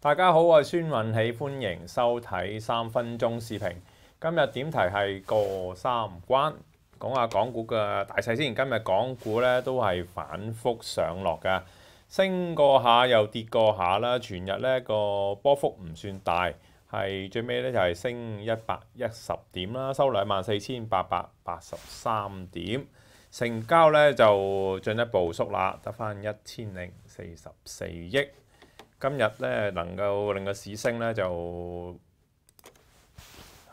大家好，我系孙运喜，欢迎收睇三分钟视频。今日点题系过三关，讲下港股嘅大势先。今日港股咧都系反复上落嘅，升过下又跌过下啦。全日咧个波幅唔算大。係最尾咧就係升一百一十點啦，收兩萬四千八百八十三點，成交咧就進一步縮啦，得翻一千零四十四億。今日咧能夠令個市升咧就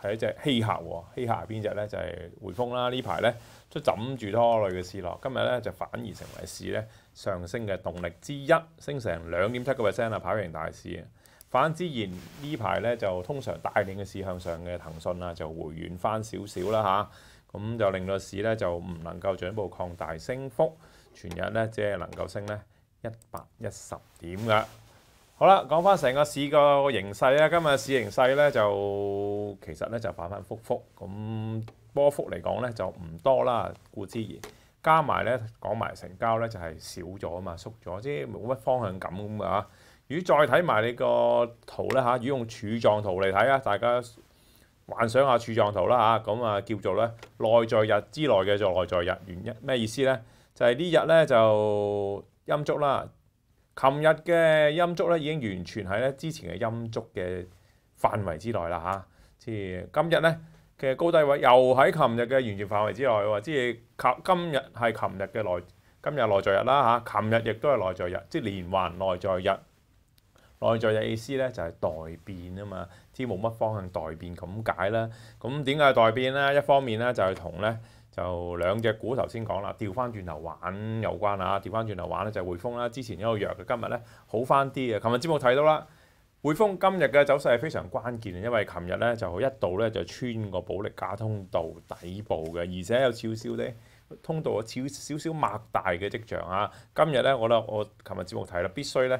係一隻稀客喎，稀客係邊只咧？就係匯豐啦。呢排咧都枕住拖累嘅市落，今日咧就反而成為市咧上升嘅動力之一，升成兩點七個 percent 啊，跑贏大市啊！反之言，呢排咧就通常大年嘅市向上嘅騰訊啊，就回軟翻少少啦嚇，咁就令到市咧就唔能夠進一步擴大升幅，全日咧只係能夠升咧一百一十點嘅。好啦，講翻成個市個形勢咧，今日市形勢咧就其實咧就反反覆覆，咁波幅嚟講咧就唔多啦。故之言，加埋咧講埋成交咧就係少咗啊嘛，縮咗，即係冇乜方向感咁啊～果再睇埋你個圖啦嚇，果用柱狀圖嚟睇啊，大家幻想下柱狀圖啦嚇。咁啊叫做咧內在日之內嘅就內在日原因咩意思咧？就係呢日咧就陰足啦。琴日嘅陰足咧已經完全喺咧之前嘅陰足嘅範圍之內啦嚇。即係今日咧嘅高低位又喺琴日嘅完全範圍之內喎。即係今日係琴日嘅內今日內在日啦嚇。琴日亦都係內在日，即係連環內在日。內在嘅意思咧就係代變啊嘛，知冇乜方向代變咁解啦。咁點解代變咧？一方面咧就係同咧就兩隻股頭先講啦，調翻轉頭玩有關啊。調翻轉頭玩咧就匯豐啦。之前一路弱嘅，今日咧好翻啲嘅。琴日節目睇到啦，匯豐今日嘅走勢係非常關鍵，因為琴日咧就一度咧就穿個保利加通道底部嘅，而且有少少咧通道有少少少擘大嘅跡象啊。今日咧我咧我琴日節目睇啦，必須咧。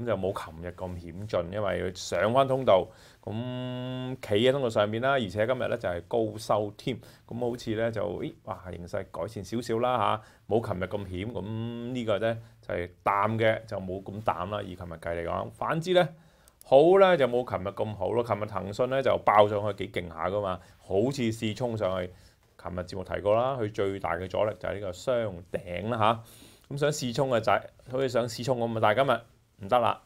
咁就冇琴日咁險峻，因為上翻通道，咁企喺通道上面啦。而且今日咧就係高收添，咁好似咧就，咦哇形勢改善少少啦嚇，冇琴日咁險。咁呢個咧就係淡嘅，就冇咁淡啦。以琴日計嚟講，反之咧好咧就冇琴日咁好咯。琴日騰訊咧就爆上去幾勁下噶嘛，好似試衝上去。琴日節目提過啦，佢最大嘅阻力就係呢個雙頂啦嚇。咁想試衝嘅仔，好似想試衝咁啊，但係今日。唔得啦，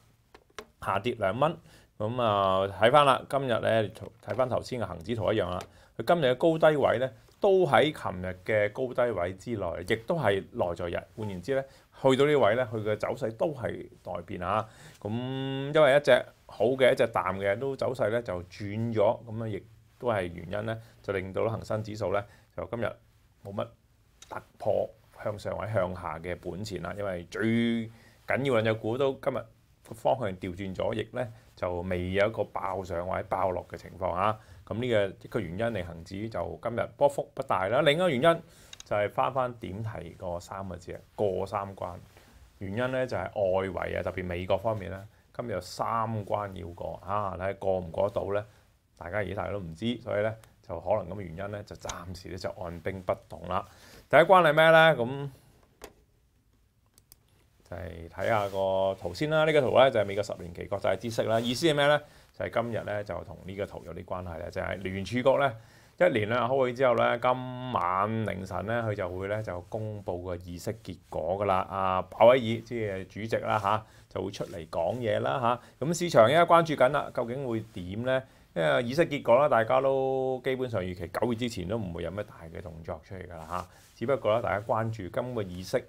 下跌兩蚊，咁啊睇翻啦，今日咧睇翻頭先嘅恆指圖一樣啦，佢今日嘅高低位咧都喺琴日嘅高低位之內，亦都係內在日。換言之咧，去到呢位咧，佢嘅走勢都係待變啊。咁因為一隻好嘅一隻淡嘅都走勢咧就轉咗，咁啊亦都係原因咧，就令到恒恆生指數咧就今日冇乜突破向上或者向下嘅本錢啦，因為最緊要隻股都今日個方向調轉咗，亦咧就未有一個爆上或者爆落嘅情況嚇。咁呢個一個原因嚟，行指就今日波幅不大啦。另一個原因就係翻翻點提個三個字啊，過三關。原因咧就係外圍啊，特別美國方面咧，今日有三關要過啊。睇過唔過得到咧，大家而家都唔知，所以咧就可能咁嘅原因咧，就暫時咧就按兵不動啦。第一關係咩咧？咁就係睇下個圖先啦，呢個圖咧就係美國十年期國際知識啦。意思係咩咧？就係今日咧就同呢個圖有啲關係啦，就係聯儲局咧一年咧開會之後咧，今晚凌晨咧佢就會咧就公佈個孳息結果噶啦。阿鮑威爾即係主席啦嚇，就會出嚟講嘢啦嚇。咁市場而家關注緊啦，究竟會點咧？因為孳息結果啦，大家都基本上預期九月之前都唔會有咩大嘅動作出嚟噶啦嚇。只不過咧，大家關注今個孳息。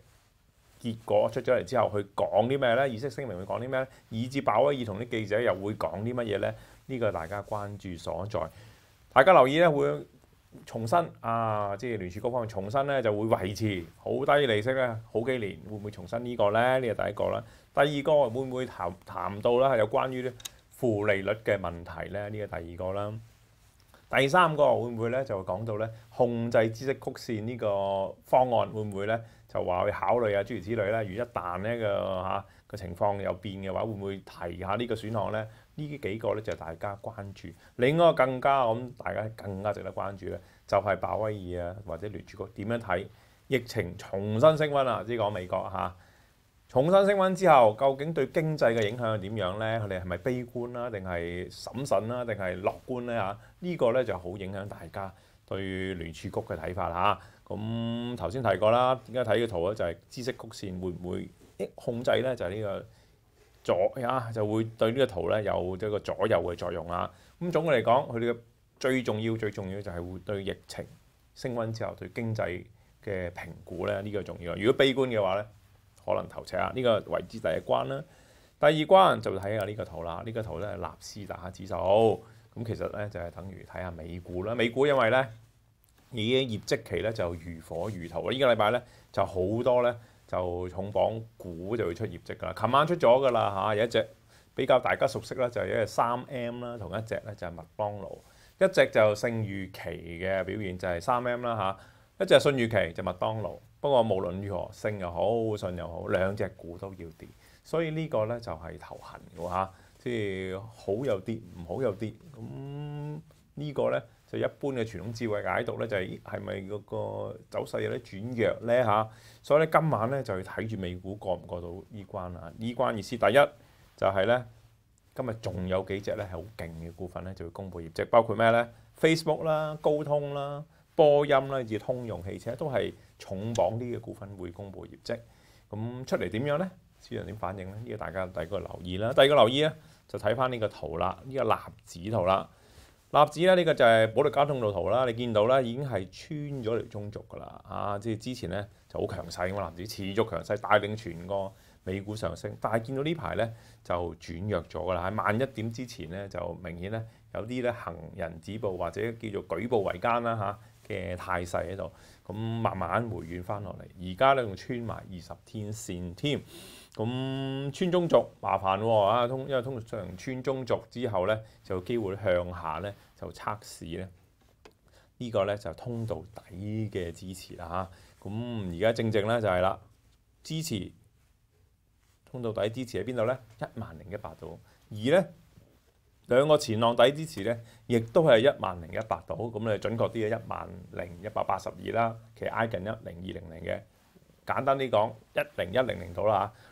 結果出咗嚟之後，佢講啲咩咧？意識聲明會講啲咩咧？以至鮑威爾同啲記者又會講啲乜嘢咧？呢個大家關注所在，大家留意咧會重新啊，即係聯儲局方面重新咧就會維持好低利息咧，好幾年會唔會重新呢個咧？呢個第一個啦，第二個會唔會談談到咧？有關於負利率嘅問題咧？呢個第二個啦，第三個會唔會咧就會講到咧控制知識曲線呢個方案會唔會咧？就話去考慮啊，諸如此類啦。如一旦咧個嚇個情況有變嘅話，會唔會提下呢個選項咧？呢幾個咧就大家關注。另外更加咁，大家更加值得關注咧，就係鮑威爾啊，或者聯儲局點樣睇疫情重新升溫啊？即講美國嚇重新升溫之後，究竟對經濟嘅影響係點樣咧？佢哋係咪悲觀啦，定係審慎啦，定係樂觀咧嚇？呢個咧就好影響大家。對聯儲局嘅睇法嚇，咁頭先提過啦，點解睇個圖咧就係知識曲線會唔會控制咧？就係呢個左啊，就會對呢個圖咧有一個左右嘅作用啦。咁總嘅嚟講，佢哋嘅最重要最重要就係會對疫情升溫之後對經濟嘅評估咧，呢個重要。如果悲觀嘅話咧，可能頭赤啊，呢個為之第一關啦。第二關就睇下呢個圖啦，呢個圖咧係納斯達克指數。咁其實咧就係等於睇下美股啦，美股因為咧已經業績期咧就如火如荼啦，依個禮拜咧就好多咧就重磅股就會出業績噶啦，琴晚出咗噶啦嚇，有一隻比較大家熟悉啦，就係一隻三 M 啦，同一隻咧就係麥當勞，一隻就勝預期嘅表現就係三 M 啦嚇，一隻信預期就麥當勞，不過無論如何勝又好，信又好，兩隻股都要跌，所以呢個咧就係頭痕嘅吓。即係好有啲，唔好有啲。咁呢個咧就一般嘅傳統智慧解讀咧，就係係咪嗰個走勢有啲轉弱咧嚇？所以咧今晚咧就要睇住美股過唔過到呢關啦。呢關意思第一就係咧，今日仲有幾隻咧係好勁嘅股份咧就會公布業績，包括咩咧？Facebook 啦、高通啦、波音啦，至通用汽車都係重磅啲嘅股份會公布業績。咁出嚟點樣咧？市場點反應咧？呢個大家第二個留意啦。第二個留意咧，就睇翻呢個圖啦，呢個立指圖啦。立指咧呢個就係保利交通路圖啦。你見到咧已經係穿咗嚟中軸噶啦，嚇！即係之前咧就好強勢嘅立指，持續強勢帶領全個美股上升。但係見到呢排咧就轉弱咗噶啦，萬一點之前咧就明顯咧有啲咧行人止步或者叫做舉步維艱啦嚇嘅態勢喺度。咁慢慢回軟翻落嚟，而家咧仲穿埋二十天線添。咁村中族麻煩喎啊，通因為通常村中族之後咧，就有機會向下咧就測試咧，呢個咧就通道底嘅支持啦嚇。咁而家正正咧就係啦，支持通道底支持喺邊度咧？一萬零一百度。而咧兩個前浪底支持咧，亦都係一萬零一百度。咁你準確啲嘅一萬零一百八十二啦，其實挨近一零二零零嘅。簡單啲講，一零一零零度啦嚇。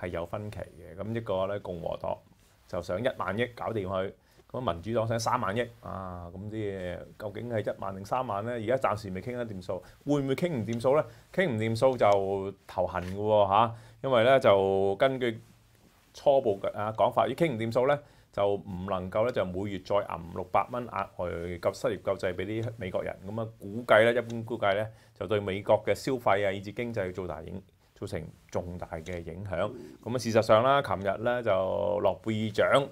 係有分歧嘅，咁一個咧共和黨就想一萬億搞掂佢，咁民主黨想三萬億啊！咁啲嘢究竟係一萬定三萬咧？而家暫時未傾得掂數，會唔會傾唔掂數咧？傾唔掂數就頭痕嘅喎嚇，因為咧就根據初步嘅啊講法，要傾唔掂數咧就唔能夠咧就每月再揞六百蚊額外救失業救濟俾啲美國人，咁啊估計咧一般估計咧就對美國嘅消費啊以至經濟做大影。造成重大嘅影響。咁啊，事實上啦，琴日咧就諾貝獎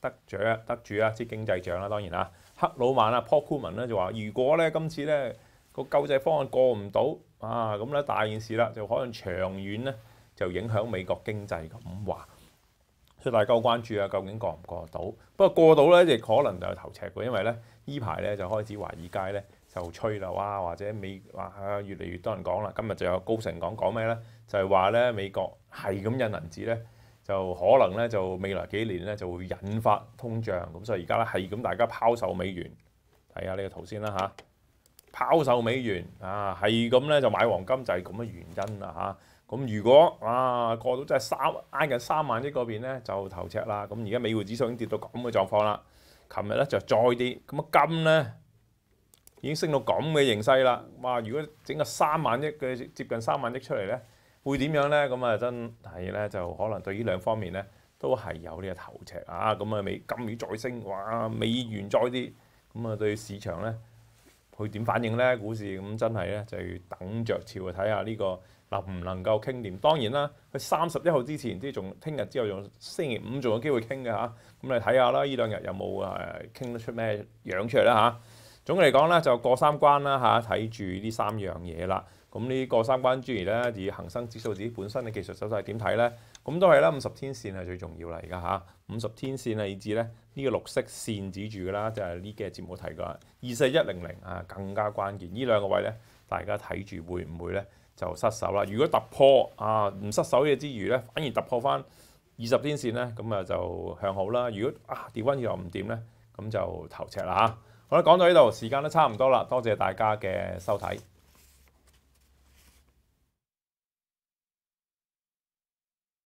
得獎得主啊，即經濟獎啦，當然啊，克魯曼啊，Porkman 咧就話：如果咧今次咧個救濟方案過唔到啊，咁咧大件事啦，就可能長遠咧就影響美國經濟咁話。所以大好關注啊，究竟過唔過到？不過過到咧亦可能就有頭赤嘅，因為咧依排咧就開始懷疑街咧。就吹啦，哇！或者美話越嚟越多人講啦。今日就有高盛講講咩咧？就係話咧，美國係咁印銀紙咧，就可能咧就未來幾年咧就會引發通脹。咁所以而家咧係咁，大家拋售美元。睇下呢個圖先啦嚇，拋售美元啊，係咁咧就買黃金就係咁嘅原因啦嚇。咁如果啊過到真係三挨近三萬億嗰邊咧，就頭赤啦。咁而家美元指數已經跌到咁嘅狀況啦。琴日咧就再跌，咁啊金咧。已經升到咁嘅形勢啦！哇，如果整個三萬億嘅接近三萬億出嚟咧，會點樣咧？咁啊，真係咧就可能對呢兩方面咧都係有呢個頭赤啊！咁啊，美金雨再升，哇，美元再跌，咁啊對市場咧佢點反應咧？股市咁真係咧就要等着瞧啊！睇下呢個能唔能夠傾掂。當然啦，佢三十一號之前，即係仲聽日之後，仲星期五仲有機會傾嘅嚇。咁你睇下啦，呢兩日有冇誒傾得出咩樣出嚟啦嚇？總嘅嚟講咧，就過三關啦嚇，睇住呢三樣嘢啦。咁呢過三關之餘咧，以恒生指數自己本身嘅技術手勢點睇咧？咁都係啦，五十天線係最重要啦而家嚇，五十天線係至咧呢個綠色線指住噶啦，就係呢幾日節目提過二四一零零啊，更加關鍵。呢兩個位咧，大家睇住會唔會咧就失手啦？如果突破啊唔失手嘅之餘咧，反而突破翻二十天線咧，咁啊就向好啦。如果啊調温又唔掂咧，咁就頭赤啦嚇。好啦，講到呢度，時間都差唔多啦，多謝大家嘅收睇。